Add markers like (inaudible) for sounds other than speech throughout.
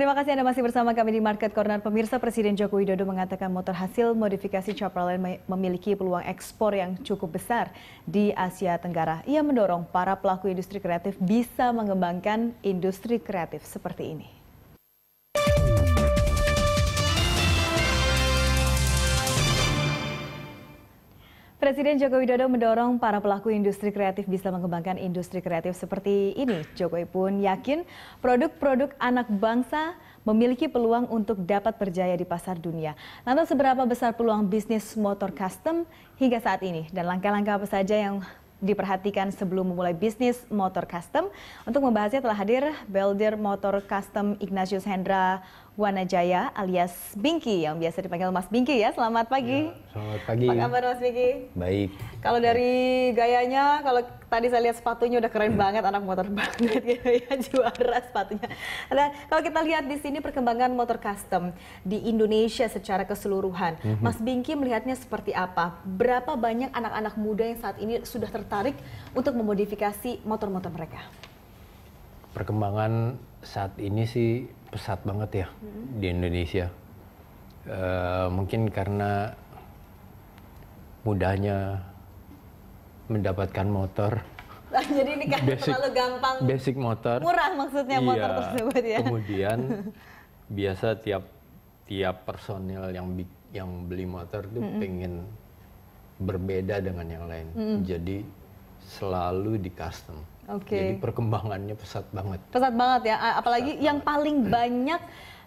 Terima kasih Anda masih bersama kami di Market Corner. Pemirsa Presiden Joko Widodo mengatakan motor hasil modifikasi Capralen memiliki peluang ekspor yang cukup besar di Asia Tenggara. Ia mendorong para pelaku industri kreatif bisa mengembangkan industri kreatif seperti ini. Presiden Joko Widodo mendorong para pelaku industri kreatif bisa mengembangkan industri kreatif seperti ini. Jokowi pun yakin produk-produk anak bangsa memiliki peluang untuk dapat berjaya di pasar dunia. Lantas seberapa besar peluang bisnis motor custom hingga saat ini dan langkah-langkah apa saja yang diperhatikan sebelum memulai bisnis motor custom. Untuk membahasnya telah hadir Belder Motor Custom Ignatius Hendra Wanajaya alias Bingki yang biasa dipanggil Mas Bingki ya. Selamat pagi. Ya, selamat pagi. Apa kabar Mas Bingki? Baik. Kalau dari gayanya, kalau tadi saya lihat sepatunya udah keren hmm. banget, anak motor banget gitu ya, (laughs) juara sepatunya. Nah, kalau kita lihat di sini perkembangan motor custom di Indonesia secara keseluruhan, hmm. Mas Bingki melihatnya seperti apa? Berapa banyak anak-anak muda yang saat ini sudah tertarik untuk memodifikasi motor-motor mereka? perkembangan saat ini sih pesat banget ya hmm. di Indonesia. Uh, mungkin karena mudahnya mendapatkan motor. Ah, jadi ini kan basic, terlalu gampang. Basic motor. Murah maksudnya iya, motor tersebut ya. Kemudian (laughs) biasa tiap tiap personil yang yang beli motor itu -hmm. pengen berbeda dengan yang lain. -hmm. Jadi selalu di custom. Okay. Jadi perkembangannya pesat banget. Pesat banget ya, apalagi pesat yang banget. paling hmm. banyak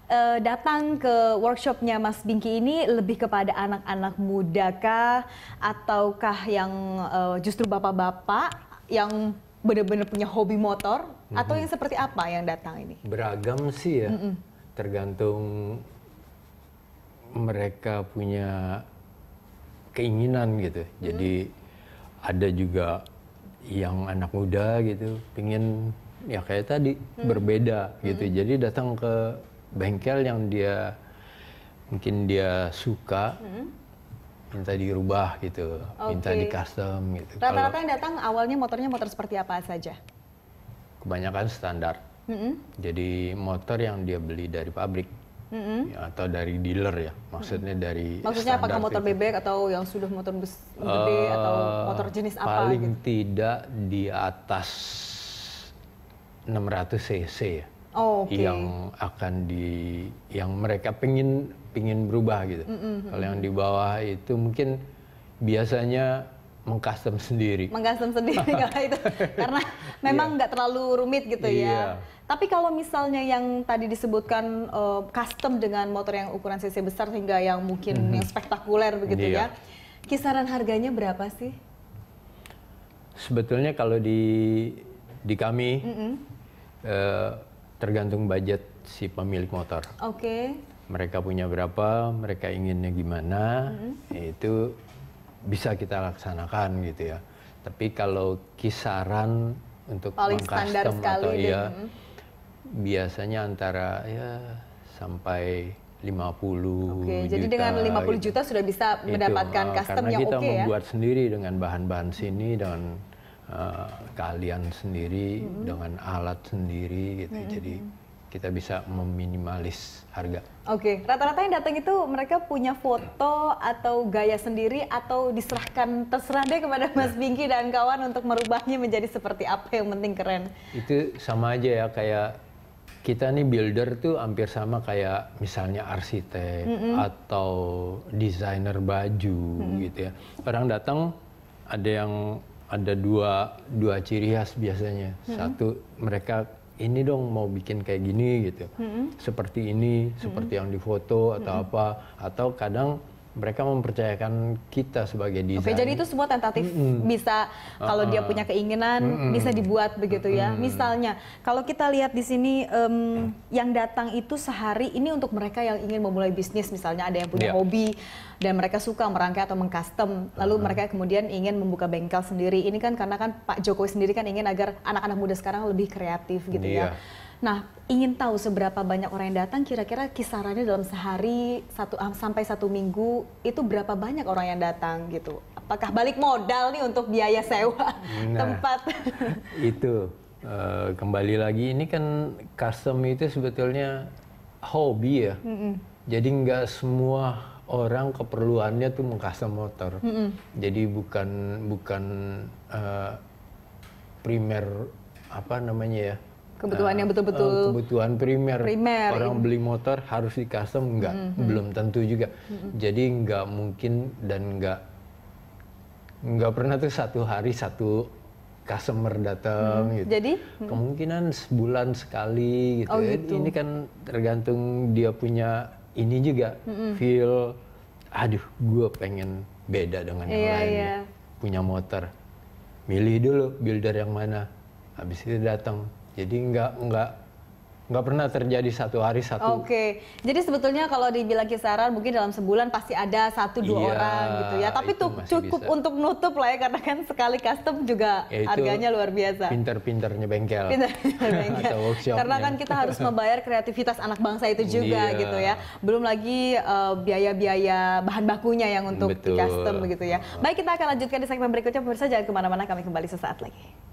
uh, datang ke workshopnya Mas Bingki ini lebih kepada anak-anak muda kah ataukah yang uh, justru bapak-bapak yang benar-benar punya hobi motor mm-hmm. atau yang seperti apa yang datang ini? Beragam sih ya, mm mm tergantung mereka punya keinginan gitu. mm Jadi hmm. ada juga yang anak muda gitu pingin ya kayak tadi hmm. berbeda hmm. gitu hmm. jadi datang ke bengkel yang dia mungkin dia suka hmm. minta dirubah gitu okay. minta di custom gitu rata-rata yang datang awalnya motornya motor seperti apa saja kebanyakan standar hmm. jadi motor yang dia beli dari pabrik mm-hmm. atau dari dealer ya maksudnya mm-hmm. dari maksudnya apakah motor itu. bebek atau yang sudah motor bus uh, eh, atau motor jenis paling apa paling gitu? tidak di atas 600 cc ya oh, okay. yang akan di yang mereka pengin pingin berubah gitu mm-hmm. kalau yang di bawah itu mungkin biasanya mengcustom sendiri. Mengcustom sendiri kalau (laughs) itu karena memang iya. nggak yeah. terlalu rumit gitu yeah. ya. Iya. Tapi kalau misalnya yang tadi disebutkan uh, custom dengan motor yang ukuran cc besar hingga yang mungkin mm -hmm. yang spektakuler begitu yeah. ya. Kisaran harganya berapa sih? Sebetulnya kalau di di kami mm -hmm. uh, tergantung budget si pemilik motor. Oke. Okay. Mereka punya berapa, mereka inginnya gimana, mm -hmm. itu bisa kita laksanakan gitu ya. Tapi kalau kisaran untuk paling standar sekali atau iya, biasanya antara ya sampai 50 Oke, juta, jadi dengan 50 gitu. juta sudah bisa itu, mendapatkan uh, custom yang oke ya. Karena kita membuat sendiri dengan bahan-bahan sini dengan uh, eh, kalian sendiri, mm -hmm. dengan alat sendiri gitu. Mm -hmm. Jadi kita bisa meminimalis harga. Oke, okay. rata-rata yang datang itu mereka punya foto atau gaya sendiri atau diserahkan terserah deh kepada Mas ya. Bingki dan kawan untuk merubahnya menjadi seperti apa yang penting keren. Itu sama aja ya kayak kita nih builder tuh hampir sama kayak misalnya arsitek mm -hmm. atau desainer baju mm -hmm. gitu ya. Orang datang ada yang ada dua dua ciri khas biasanya. Mm -hmm. Satu mereka ini dong mau bikin kayak gini gitu. Mm -hmm. Seperti ini, seperti mm -hmm. yang difoto atau mm -hmm. apa. Atau kadang mereka mempercayakan kita sebagai desainer. Oke, jadi itu semua tentatif mm -mm. bisa ah, kalau uh, dia ah. punya keinginan mm -mm. bisa dibuat begitu ya. Mm -mm. Misalnya kalau kita lihat di sini um, mm. yang datang itu sehari ini untuk mereka yang ingin memulai bisnis misalnya ada yang punya yeah. hobi dan mereka suka merangkai atau mengcustom lalu -huh. Ah. mereka kemudian ingin membuka bengkel sendiri. Ini kan karena kan Pak Jokowi sendiri kan ingin agar anak-anak muda sekarang lebih kreatif gitu yeah. ya. Iya. Nah, ingin tahu seberapa banyak orang yang datang kira-kira kisarannya dalam sehari satu sampai satu minggu itu berapa banyak orang yang datang gitu? Apakah balik modal nih untuk biaya sewa nah, tempat? (laughs) Itu uh, kembali lagi ini kan custom itu sebetulnya hobi ya. Mm -mm. Jadi nggak semua orang keperluannya tuh mengcustom motor. Mm -mm. Jadi bukan bukan uh, primer apa namanya ya? kebutuhan yang nah, betul-betul eh, kebutuhan primer. primer orang beli motor harus di custom nggak mm -hmm. belum tentu juga mm -hmm. jadi nggak mungkin dan nggak nggak pernah tuh satu hari satu customer datang hmm. gitu. Jadi mm-hmm. kemungkinan sebulan sekali gitu. Oh, gitu. Ini kan tergantung dia punya ini juga hmm. feel aduh gue pengen beda dengan yang yeah, lain yeah. punya motor milih dulu builder yang mana habis itu datang jadi nggak nggak nggak pernah terjadi satu hari satu. Oke, okay. jadi sebetulnya kalau dibilang kisaran mungkin dalam sebulan pasti ada satu dua iya, orang gitu ya. Tapi itu cukup bisa. untuk nutup lah ya karena kan sekali custom juga Yaitu harganya luar biasa. Pinter-pinternya bengkel. pinter bengkel. Atau karena kan kita harus membayar kreativitas anak bangsa itu juga iya. gitu ya. Belum lagi eh, biaya-biaya uh, bahan bakunya yang untuk Betul. custom gitu ya. Baik kita akan lanjutkan di segmen berikutnya pemirsa jangan kemana-mana kami kembali sesaat lagi.